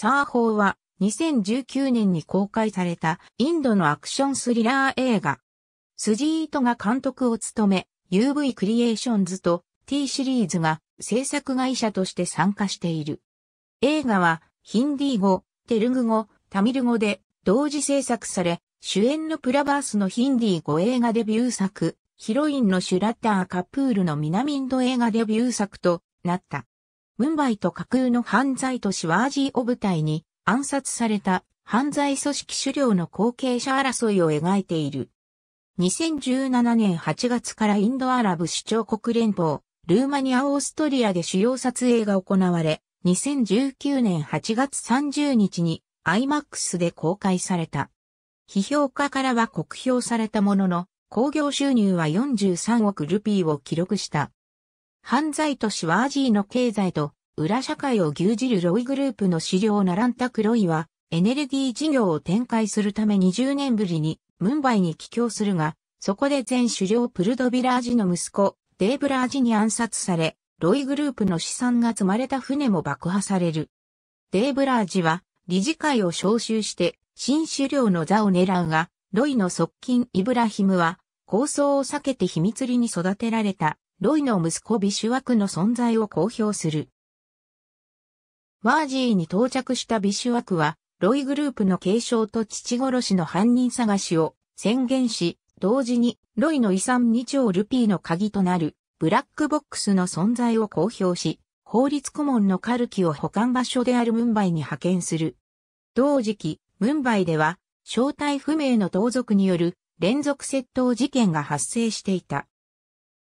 サーホーは2019年に公開されたインドのアクションスリラー映画。スジートが監督を務め、UV クリエーションズと T シリーズが制作会社として参加している。映画はヒンディー語、テルグ語、タミル語で同時制作され、主演のプラバースのヒンディー語映画デビュー作、ヒロインのシュラッター・カプールの南インド映画デビュー作となった。ムンバイと架空の犯罪都市ワージーを舞台に暗殺された犯罪組織狩猟の後継者争いを描いている。2017年8月からインドアラブ首長国連邦、ルーマニア・オーストリアで主要撮影が行われ、2019年8月30日に IMAX で公開された。批評家からは酷評されたものの、興行収入は43億ルピーを記録した。犯罪都市ワージーの経済と裏社会を牛耳るロイグループの資料を並んだ。クロイはエネルギー事業を展開するため20年ぶりにムンバイに帰郷するが、そこで前首領プルドビラージの息子、デーブラージに暗殺され、ロイグループの資産が積まれた船も爆破される。デーブラージは理事会を招集して新首領の座を狙うが、ロイの側近イブラヒムは構想を避けて秘密裏に育てられたロイの息子ビシュワクの存在を公表する。ワージーに到着したビシュワクは、ロイグループの継承と父殺しの犯人探しを宣言し、同時にロイの遺産2兆ルピーの鍵となるブラックボックスの存在を公表し、法律顧問のカルキを保管場所であるムンバイに派遣する。同時期、ムンバイでは、正体不明の盗賊による連続窃盗事件が発生していた。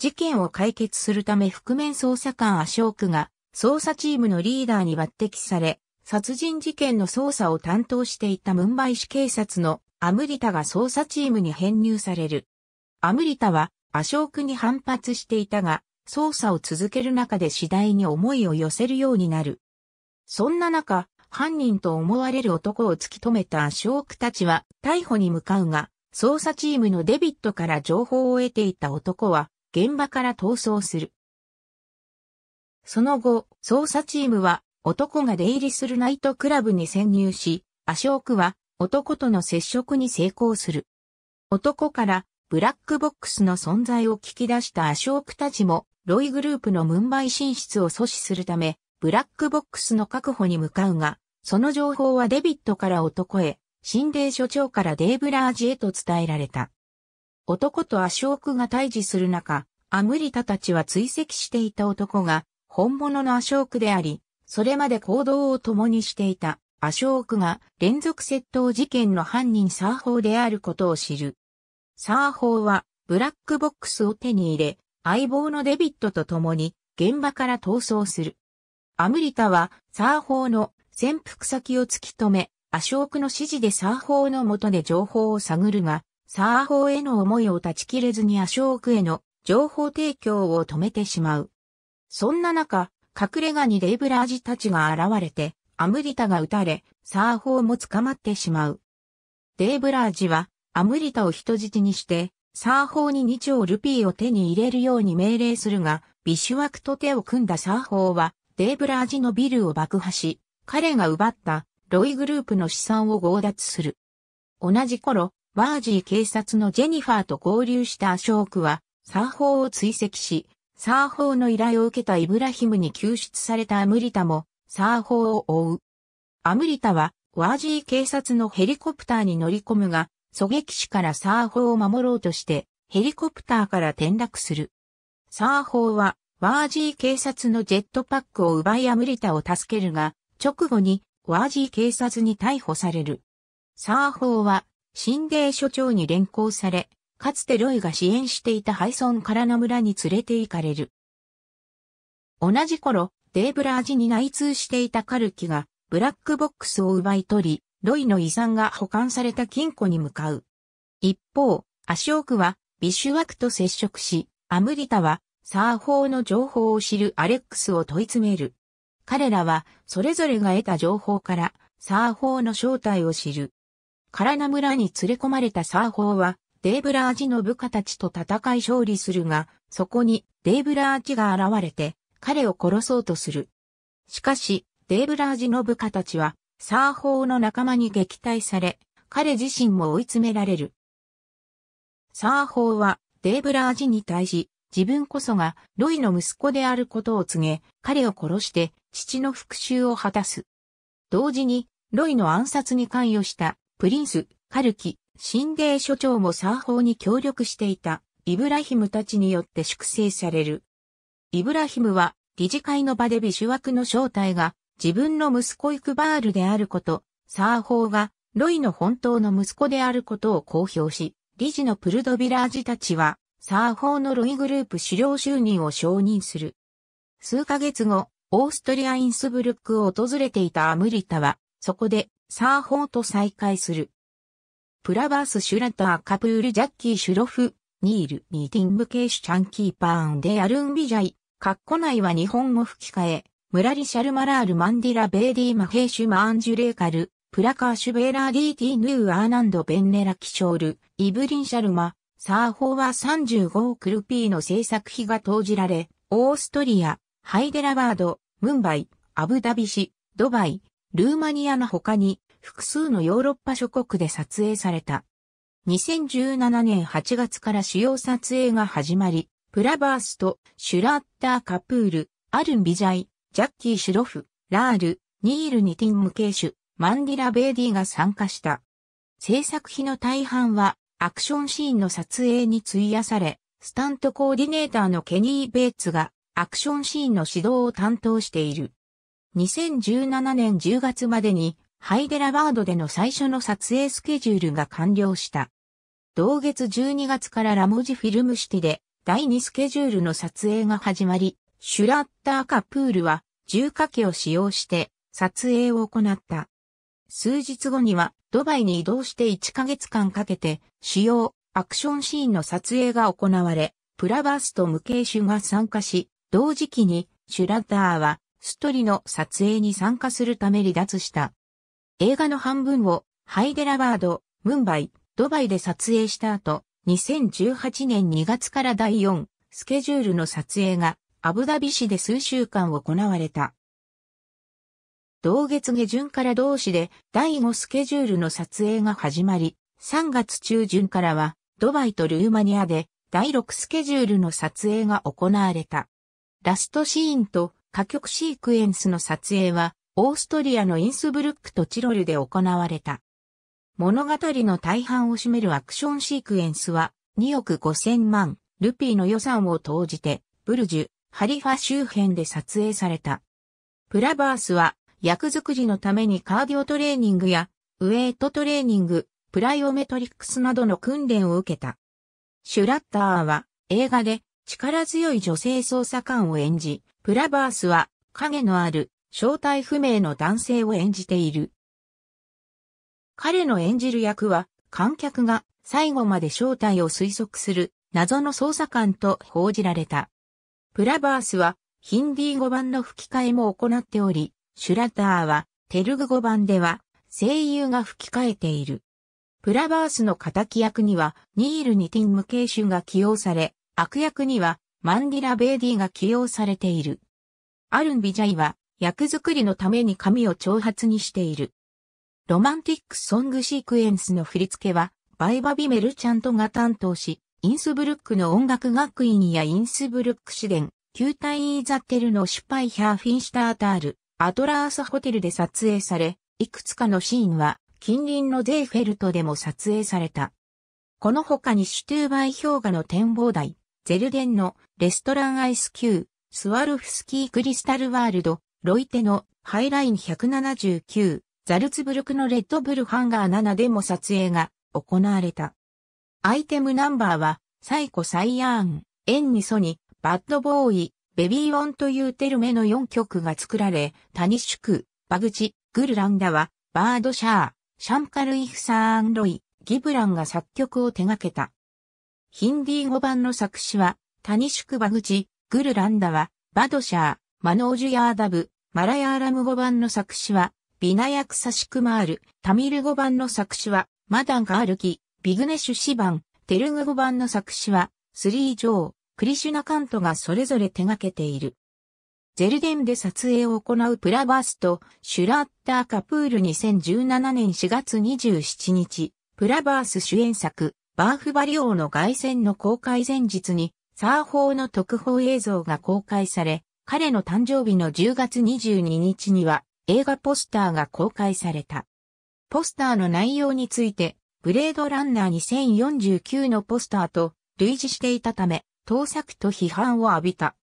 事件を解決するため覆面捜査官アショークが捜査チームのリーダーに抜擢され、殺人事件の捜査を担当していたムンバイ市警察のアムリタが捜査チームに編入される。アムリタはアショークに反発していたが、捜査を続ける中で次第に思いを寄せるようになる。そんな中、犯人と思われる男を突き止めたアショークたちは逮捕に向かうが、捜査チームのデビットから情報を得ていた男は現場から逃走する。その後、捜査チームは男が出入りするナイトクラブに潜入し、アショークは男との接触に成功する。男からブラックボックスの存在を聞き出したアショークたちも、ロイグループのムンバイ進出を阻止するため、ブラックボックスの確保に向かうが、その情報はデビットから男へ、心霊所長からデーブラージへと伝えられた。男とアショークが対峙する中、アムリタたちは追跡していた男が、本物のアショークであり、それまで行動を共にしていたアショークが連続窃盗事件の犯人サーホーであることを知る。サーホーはブラックボックスを手に入れ、相棒のデビットと共に現場から逃走する。アムリタはサーホーの潜伏先を突き止め、アショークの指示でサーホーの元で情報を探るが、サーホーへの思いを断ち切れずにアショークへの情報提供を止めてしまう。そんな中、隠れ家にデイブラージたちが現れて、アムリタが撃たれ、サーホーも捕まってしまう。デイブラージは、アムリタを人質にして、サーホーに2丁ルピーを手に入れるように命令するが、ビシュワクと手を組んだサーホーは、デイブラージのビルを爆破し、彼が奪ったロイグループの資産を強奪する。同じ頃、バージー警察のジェニファーと合流したアショークは、サーーを追跡し、サーーの依頼を受けたイブラヒムに救出されたアムリタも、サーーを追う。アムリタは、ワージー警察のヘリコプターに乗り込むが、狙撃手からサーーを守ろうとして、ヘリコプターから転落する。サーーは、ワージー警察のジェットパックを奪いアムリタを助けるが、直後に、ワージー警察に逮捕される。サーーは、新霊所長に連行され、かつてロイが支援していた廃村からカラナ村に連れて行かれる。同じ頃、デーブラージに内通していたカルキが、ブラックボックスを奪い取り、ロイの遺産が保管された金庫に向かう。一方、アショークは、ビシュワクと接触し、アムリタは、サーーの情報を知るアレックスを問い詰める。彼らは、それぞれが得た情報から、サーーの正体を知る。カラナ村に連れ込まれたサーホーは、デーブラージの部下たちと戦い勝利するが、そこにデーブラージが現れて、彼を殺そうとする。しかし、デーブラージの部下たちは、サーホーの仲間に撃退され、彼自身も追い詰められる。サーホーは、デーブラージに対し、自分こそがロイの息子であることを告げ、彼を殺して父の復讐を果たす。同時に、ロイの暗殺に関与したプリンス、カルキ、神霊所長もサー法に協力していた、イブラヒムたちによって粛清される。イブラヒムは、理事会の場で美主枠の正体が、自分の息子イクバールであること、サーーが、ロイの本当の息子であることを公表し、理事のプルドビラージたちは、サーーのロイグループ狩猟就任を承認する。数ヶ月後、オーストリア・インスブルックを訪れていたアムリタは、そこでサーホーと再会する。プラバース・シュラター・カプール・ジャッキー・シュロフ、ニール・ミーティング・ケーシュ・チャンキー・パーン・デ・アルン・ビジャイ、カッコ内は日本語吹き替え、ムラリ・シャルマラール・マンディラ・ベーディ・マヘーシュ・マーンジュレーカル、プラカーシュ・ベーラー・ディーティ・ヌー・アーナンド・ベンネラ・キショール、イブリン・シャルマ、サーホーは35億ルピーの制作費が投じられ、オーストリア、ハイデラバード、ムンバイ、アブダビシ、ドバイ、ルーマニアの他に複数のヨーロッパ諸国で撮影された。2017年8月から主要撮影が始まり、プラバースト、シュラッター・カプール、アルン・ビジャイ、ジャッキー・シュロフ、ラール、ニール・ニティン・ムケーシュ、マンディラ・ベイディが参加した。制作費の大半はアクションシーンの撮影に費やされ、スタントコーディネーターのケニー・ベイツがアクションシーンの指導を担当している。2017年10月までにハイデラバードでの最初の撮影スケジュールが完了した。同月12月からラモジフィルムシティで第2スケジュールの撮影が始まり、シュラッターカプールは重火器を使用して撮影を行った。数日後にはドバイに移動して1ヶ月間かけて主要アクションシーンの撮影が行われ、プラバースと無形種が参加し、同時期にシュラッターはストリの撮影に参加するため離脱した。映画の半分をハイデラバード、ムンバイ、ドバイで撮影した後、2018年2月から第4スケジュールの撮影がアブダビ市で数週間行われた。同月下旬から同市で第5スケジュールの撮影が始まり、3月中旬からはドバイとルーマニアで第6スケジュールの撮影が行われた。ラストシーンと歌曲シークエンスの撮影は、オーストリアのインスブルックとチロルで行われた。物語の大半を占めるアクションシークエンスは、2億5千万、ルピーの予算を投じて、ブルジュ、ハリファ周辺で撮影された。プラバースは、役作りのためにカーディオトレーニングや、ウェイトトレーニング、プライオメトリックスなどの訓練を受けた。シュラッターは、映画で、力強い女性捜査官を演じ、プラバースは影のある正体不明の男性を演じている。彼の演じる役は観客が最後まで正体を推測する謎の捜査官と報じられた。プラバースはヒンディー語版の吹き替えも行っており、シュラターはテルグ語版では声優が吹き替えている。プラバースの仇役にはニール・ニティン・ムケイシュが起用され、悪役にはマンディラ・ベーディが起用されている。アルン・ビジャイは役作りのために髪を長髪にしている。ロマンティックソングシークエンスの振り付けはバイバビメルチャントが担当し、インスブルックの音楽学院やインスブルック市電、旧体イーザテルのシュパイヒャーフィンシュタータール、アトラースホテルで撮影され、いくつかのシーンは近隣のゼーフェルトでも撮影された。この他にシュトゥーバイ氷河の展望台、ゼルデンのレストランアイス級、スワルフスキークリスタルワールド、ロイテのハイライン179、ザルツブルクのレッドブルハンガー7でも撮影が行われた。アイテムナンバーは、サイコサイヤーン、エンミソニ、バッドボーイ、ベビーオンというテルメの4曲が作られ、タニシュク、バグチ、グルランダは、バードシャー、シャンカルイフサーンロイ、ギブランが作曲を手掛けた。ヒンディー語版の作詞は、タニシュクバグチ、グルランダワ、バドシャー、マノージュヤーダブ、マラヤーラム語版の作詞は、ビナヤクサシクマール、タミル語版の作詞は、マダンカールキ、ビグネシュシバン、テルグ語版の作詞は、スリー・ジョー、クリシュナカントがそれぞれ手掛けている。ゼルデンで撮影を行うプラバースとシュラッター・カプール2017年4月27日、プラバース主演作、バーフバリ王の凱旋の公開前日に、サーーの特報映像が公開され、彼の誕生日の10月22日には映画ポスターが公開された。ポスターの内容について、ブレードランナー2049のポスターと類似していたため、盗作と批判を浴びた。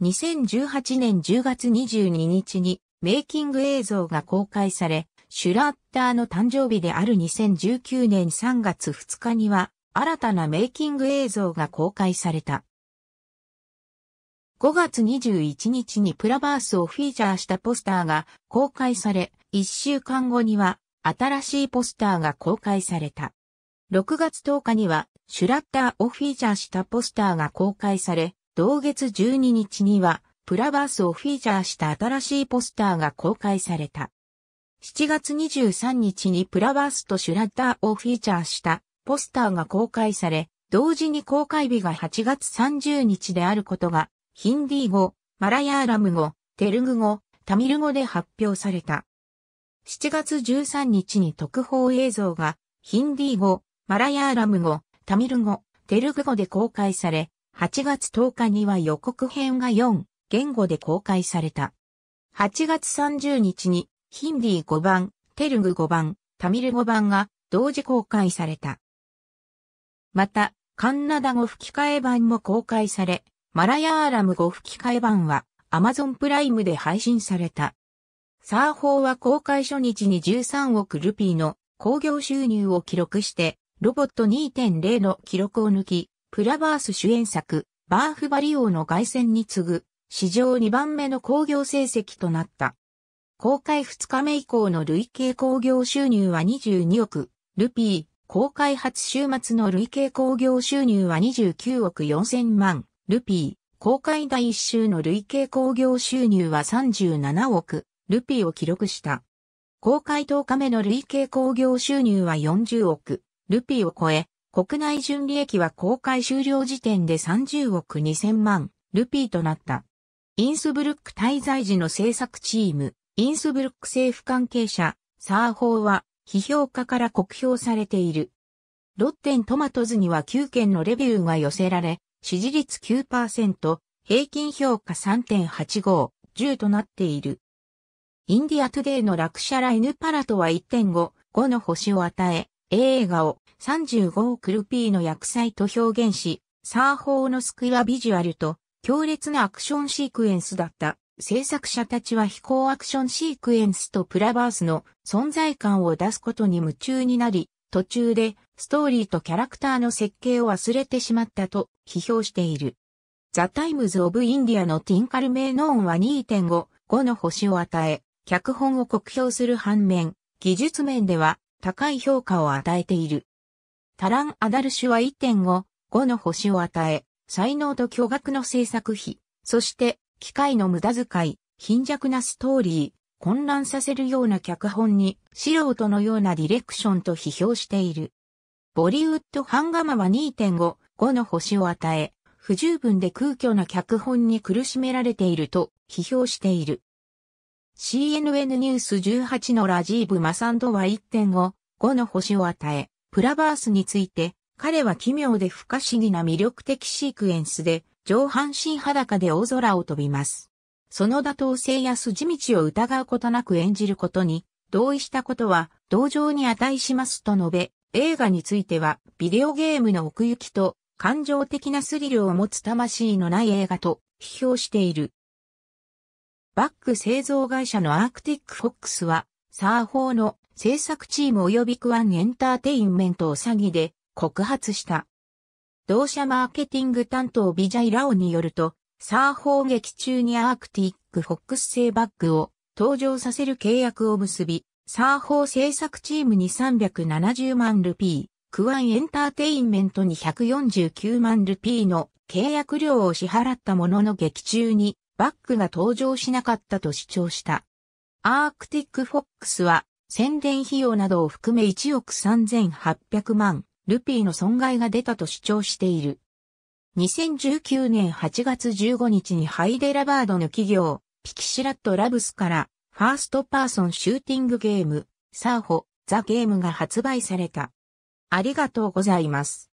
2018年10月22日にメイキング映像が公開され、シュラッターの誕生日である2019年3月2日には、新たなメイキング映像が公開された。5月21日にプラバースをフィーチャーしたポスターが公開され、1週間後には新しいポスターが公開された。6月10日にはシュラッターをフィーチャーしたポスターが公開され、同月12日にはプラバースをフィーチャーした新しいポスターが公開された。7月23日にプラバースとシュラッダーをフィーチャーしたポスターが公開され、同時に公開日が8月30日であることが、ヒンディー語、マラヤーラム語、テルグ語、タミル語で発表された。7月13日に特報映像が、ヒンディー語、マラヤーラム語、タミル語、テルグ語で公開され、8月10日には予告編が4言語で公開された。8月30日にヒンディー語番、テルグ5番、タミル5番が同時公開された。また、カンナダ語吹き替え版も公開され、マラヤーラム語吹き替え版は Amazon プライムで配信された。サーホーは公開初日に13億ルピーの興行収入を記録して、ロボット2.0の記録を抜き、プラバース主演作、バーフバリオの凱旋に次ぐ、史上2番目の興行成績となった。公開2日目以降の累計興行収入は22億、ルピー、公開初週末の累計興行収入は29億4000万、ルピー、公開第1週の累計興行収入は37億、ルピーを記録した。公開10日目の累計興行収入は40億、ルピーを超え、国内純利益は公開終了時点で30億2000万、ルピーとなった。インスブルック滞在時の制作チーム、インスブルック政府関係者、サー法は、批評家から酷評されている。ロッテントマトズには9件のレビューが寄せられ、支持率9%、平均評価3.85、10となっている。インディアトゥデイの落車ライヌパラとは1.5、5の星を与え、映画を35億ルピーの薬剤と表現し、サー法のスクラビジュアルと強烈なアクションシークエンスだった。制作者たちは飛行アクションシークエンスとプラバースの存在感を出すことに夢中になり、途中でストーリーとキャラクターの設計を忘れてしまったと批評している。ザ・タイムズ・オブ・インディアのティンカル・メイ・ノーンは2.5、5の星を与え、脚本を酷評する反面、技術面では高い評価を与えている。タラン・アダルシュは1.5、5の星を与え、才能と巨額の制作費、そして機械の無駄遣い、貧弱なストーリー、混乱させるような脚本に素人のようなディレクションと批評している。ボリウッドハンガマは2.5、5の星を与え、不十分で空虚な脚本に苦しめられていると批評している。CNN ニュース18のラジーブ・マサンドは1.5、5の星を与え、プラバースについて、彼は奇妙で不可思議な魅力的シークエンスで、上半身裸で大空を飛びます。その妥当性や筋道を疑うことなく演じることに同意したことは同情に値しますと述べ、映画についてはビデオゲームの奥行きと感情的なスリルを持つ魂のない映画と批評している。バック製造会社のアークティックフォックスは、サーフォーの制作チーム及びクワンエンターテインメントを詐欺で告発した。同社マーケティング担当ビジャイラオによると、サー砲撃中にアークティックフォックス製バッグを登場させる契約を結び、サー砲制作チームに370万ルピー、クワンエンターテインメントに149万ルピーの契約料を支払ったものの劇中にバッグが登場しなかったと主張した。アークティックフォックスは宣伝費用などを含め1億3800万ルピーの損害が出たと主張している。2019年8月15日にハイデラバードの企業、ピキシラットラブスから、ファーストパーソンシューティングゲーム、サーホ、ザ・ゲームが発売された。ありがとうございます。